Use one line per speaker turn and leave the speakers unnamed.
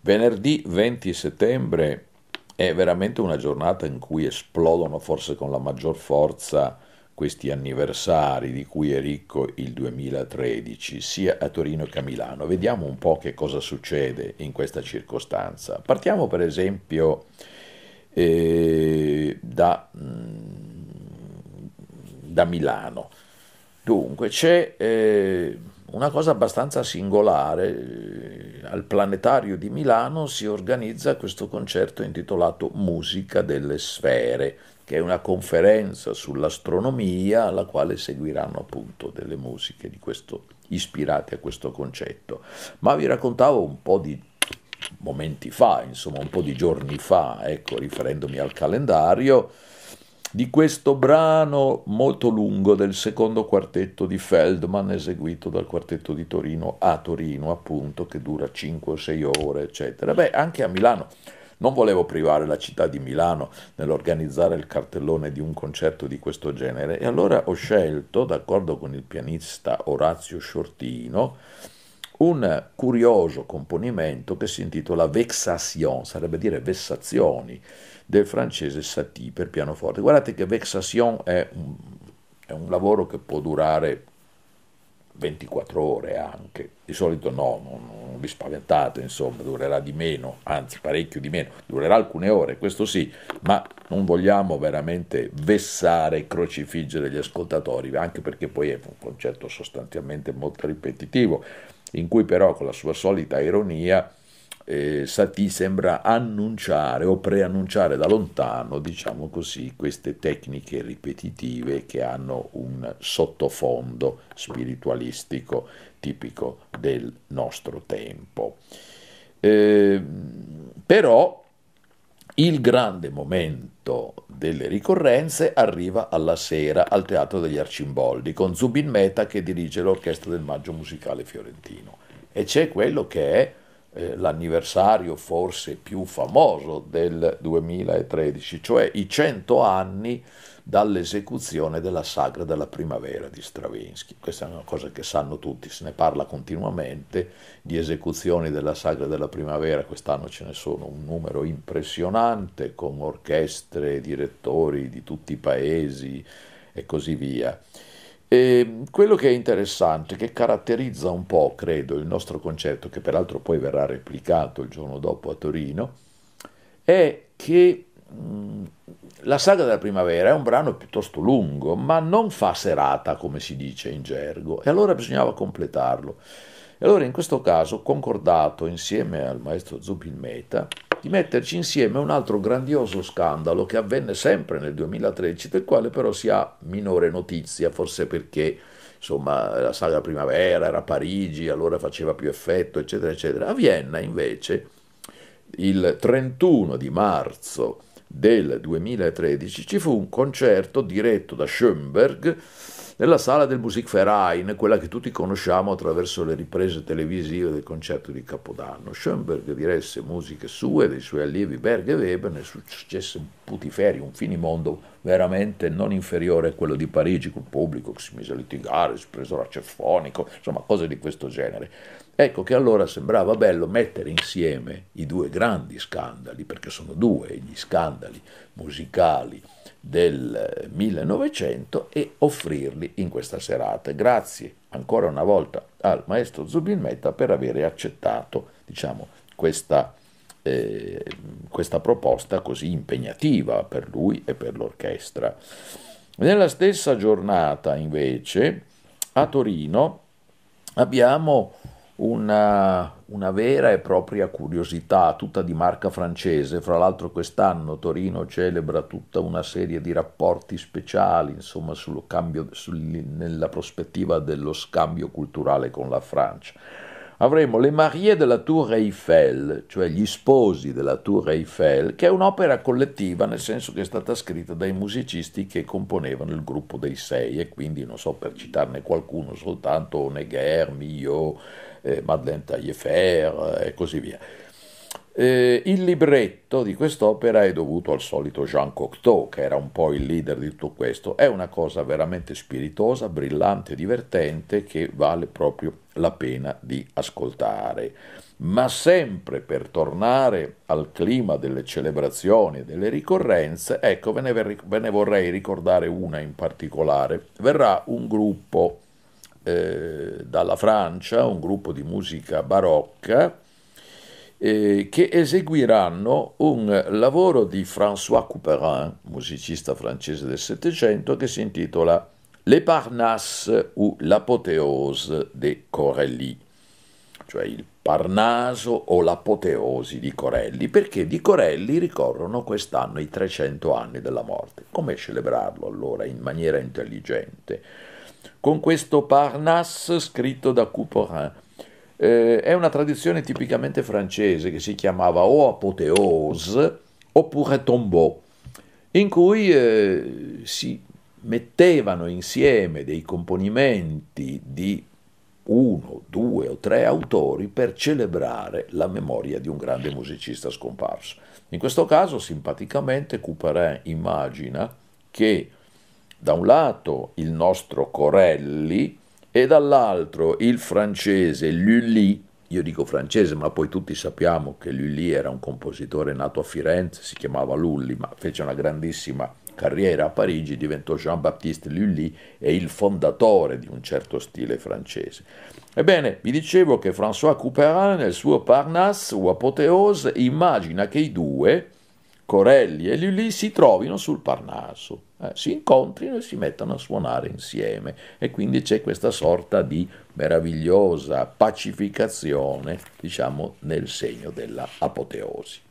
Venerdì 20 settembre è veramente una giornata in cui esplodono forse con la maggior forza questi anniversari di cui è ricco il 2013, sia a Torino che a Milano. Vediamo un po' che cosa succede in questa circostanza. Partiamo per esempio eh, da, mm, da, Milano. Dunque c'è eh, una cosa abbastanza singolare eh, al Planetario di Milano si organizza questo concerto intitolato Musica delle Sfere, che è una conferenza sull'astronomia alla quale seguiranno appunto delle musiche questo, ispirate a questo concetto. Ma vi raccontavo un po' di momenti fa, insomma un po' di giorni fa, ecco, riferendomi al calendario, di questo brano molto lungo del secondo quartetto di Feldman eseguito dal quartetto di Torino a Torino, appunto, che dura 5 o 6 ore, eccetera. Beh, anche a Milano. Non volevo privare la città di Milano nell'organizzare il cartellone di un concerto di questo genere e allora ho scelto, d'accordo con il pianista Orazio Sciortino, un curioso componimento che si intitola Vexation, sarebbe dire vessazioni, del francese Satie per pianoforte. Guardate che Vexation è un, è un lavoro che può durare 24 ore anche, di solito no, non, non vi spaventate, insomma, durerà di meno, anzi parecchio di meno, durerà alcune ore, questo sì, ma non vogliamo veramente vessare crocifiggere gli ascoltatori, anche perché poi è un concetto sostanzialmente molto ripetitivo in cui però con la sua solita ironia eh, Satie sembra annunciare o preannunciare da lontano, diciamo così, queste tecniche ripetitive che hanno un sottofondo spiritualistico tipico del nostro tempo. Eh, però il grande momento delle ricorrenze arriva alla sera al Teatro degli Arcimboldi con Zubin Meta che dirige l'orchestra del Maggio Musicale Fiorentino e c'è quello che è eh, l'anniversario forse più famoso del 2013, cioè i 100 anni dall'esecuzione della sagra della primavera di Stravinsky. Questa è una cosa che sanno tutti, se ne parla continuamente di esecuzioni della sagra della primavera, quest'anno ce ne sono un numero impressionante con orchestre, direttori di tutti i paesi e così via. E quello che è interessante, che caratterizza un po', credo, il nostro concetto, che peraltro poi verrà replicato il giorno dopo a Torino, è che la saga della primavera è un brano piuttosto lungo, ma non fa serata, come si dice in gergo, e allora bisognava completarlo. E allora in questo caso, concordato insieme al maestro Zubin Meta, di metterci insieme un altro grandioso scandalo che avvenne sempre nel 2013, del quale però si ha minore notizia, forse perché insomma, la della primavera era a Parigi, allora faceva più effetto, eccetera, eccetera. A Vienna invece, il 31 di marzo del 2013, ci fu un concerto diretto da Schoenberg nella sala del Musikverein, quella che tutti conosciamo attraverso le riprese televisive del concerto di Capodanno. Schoenberg diresse musiche sue, dei suoi allievi Berg e Weber, e successe un putiferio, un finimondo veramente non inferiore a quello di Parigi, col pubblico che si mise a litigare, si prese racefonico, insomma cose di questo genere. Ecco che allora sembrava bello mettere insieme i due grandi scandali, perché sono due gli scandali musicali del 1900 e offrirli in questa serata. Grazie ancora una volta al maestro Zubin Zubilmetta per aver accettato diciamo, questa, eh, questa proposta così impegnativa per lui e per l'orchestra. Nella stessa giornata invece a Torino abbiamo una, una, vera e propria curiosità, tutta di marca francese. Fra l'altro quest'anno Torino celebra tutta una serie di rapporti speciali, insomma, cambio, sul, nella prospettiva dello scambio culturale con la Francia. Avremo le Marie de la Tour Eiffel, cioè gli sposi della Tour Eiffel, che è un'opera collettiva nel senso che è stata scritta dai musicisti che componevano il gruppo dei sei e quindi non so per citarne qualcuno soltanto Neguer, Millot, eh, Madeleine Taillefer eh, e così via. Eh, il libretto di quest'opera è dovuto al solito Jean Cocteau, che era un po' il leader di tutto questo. È una cosa veramente spiritosa, brillante, divertente, che vale proprio la pena di ascoltare. Ma sempre per tornare al clima delle celebrazioni e delle ricorrenze, ecco, ve ne, ve ne vorrei ricordare una in particolare. Verrà un gruppo eh, dalla Francia, un gruppo di musica barocca, eh, che eseguiranno un lavoro di François Couperin, musicista francese del Settecento, che si intitola Le Parnasse ou l'Apoteose de Corelli, cioè il Parnaso o l'apoteosi di Corelli, perché di Corelli ricorrono quest'anno i 300 anni della morte. Come celebrarlo allora in maniera intelligente? con questo Parnasse scritto da Couperin. Eh, è una tradizione tipicamente francese che si chiamava o apoteose oppure tombeau, in cui eh, si mettevano insieme dei componimenti di uno, due o tre autori per celebrare la memoria di un grande musicista scomparso. In questo caso, simpaticamente, Couperin immagina che da un lato il nostro Corelli e dall'altro il francese Lully. Io dico francese, ma poi tutti sappiamo che Lully era un compositore nato a Firenze, si chiamava Lully, ma fece una grandissima carriera a Parigi, diventò Jean-Baptiste Lully e il fondatore di un certo stile francese. Ebbene, vi dicevo che François Couperin nel suo Parnasse o Apoteose immagina che i due, Corelli e Lulì si trovino sul Parnaso, eh, si incontrino e si mettano a suonare insieme e quindi c'è questa sorta di meravigliosa pacificazione, diciamo, nel segno dell'apoteosi.